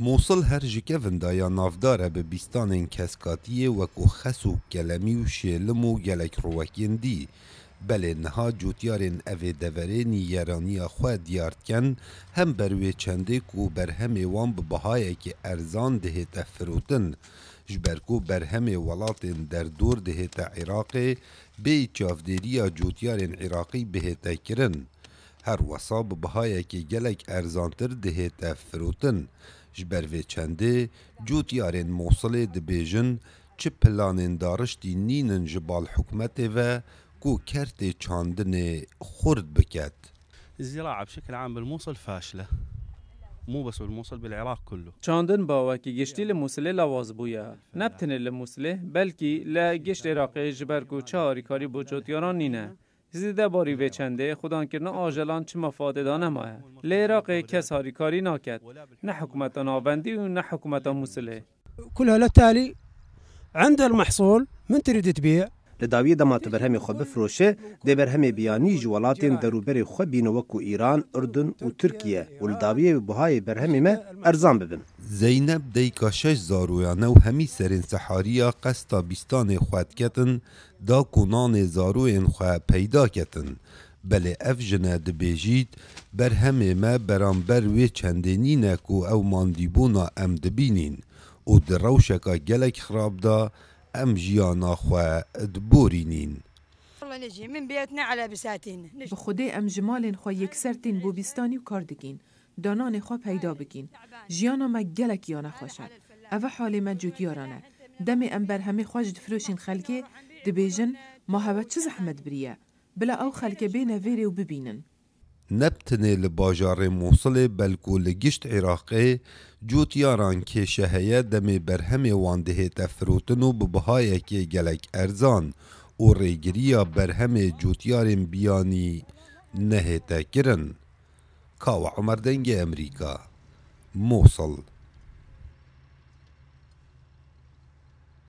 موصل هر jikevin daya navdar e bi bîstanên keskatiyê wekû xes û gelemî û şêlim û gelek rowekên dî. Belê niha cotyarên evê deverênî yeraniya xwe diyar dikin, hem berwê çendê ku berhemê wan bi bihayekî erzan dihête firotin. Ji ber ku berhemê welatên derdor dihête Iraqê, bê çavdêriya cotyarên Iraqî bihête kirin. Her wesa bi bihayekî gelek erzantir dihête firotin. ji ber vê çendê cotyarên Mosulê dibêjin çi planên dariştî nînin ji bal hikûmetê ve ku kertê çandinê xurd biket. الزراعة بشكل عام بالموصل فاشلة مو بس بالموصل بالعراق كله چاندن باوکی گشتی لموصله لواز بویا نبتنه لموصله بلکی لگشت عراقی جبر کو چه آریکاری بوجود یاران نینه زیده باری بچنده خودان کرنا آجلان چه مفاده نماید. لیراقه لیراق هاری کاری ناکد نه حکومت آبندی و نه حکومت کل کلها تالی، عند المحصول من ترید تبیع li dawiyê dema tu berhemê xwe bifroşe dê berhemê biyanî ji welatên derûberê xwe bîne wekû Îran, Urdun û Tirkiye û li dawiyê buhayê berhemê me erzan bibin. Zeynep deyka şeş zaroyan ew hemî serên sehariya qesta bîstanê xwe diketin da kunanê zaroyên xwe peyda ketin. Belê ev jine dibêjît berhemê me beramber wê çendênîne ku ew mandîbûna em dibînîn û di rewşeka gelek xirab da ئەم ژیانە خوێ دبووری نین. من بێتنا على بساتین بە خودێ ئەم ژمالێن خۆ یەکسەرتین بۆ بیستانی و کار دگین دانانێ خۆ پەیدا بگین ژیانە مە گەلێکیان نەخۆشە ئەوە حالێ مە جوودیارانە دەمێ ئەم بەرهەمێ خۆش فرۆشین خەلکێ دبێژن ماهەوە چ زەحمت بریە بلا ئەو خەلکە بێنە وێرێ و ببینن نبتنê li bajarê Mosulê belkû li gişt Iraqê cotyaran kêşe heye demê berhemê wan dihê te firotin û bi bihayekê gelek erzan û rêgiriya berhemê cotyarên biyanî nehê te kirin. Kawa Umer dengê Emerîka Mosul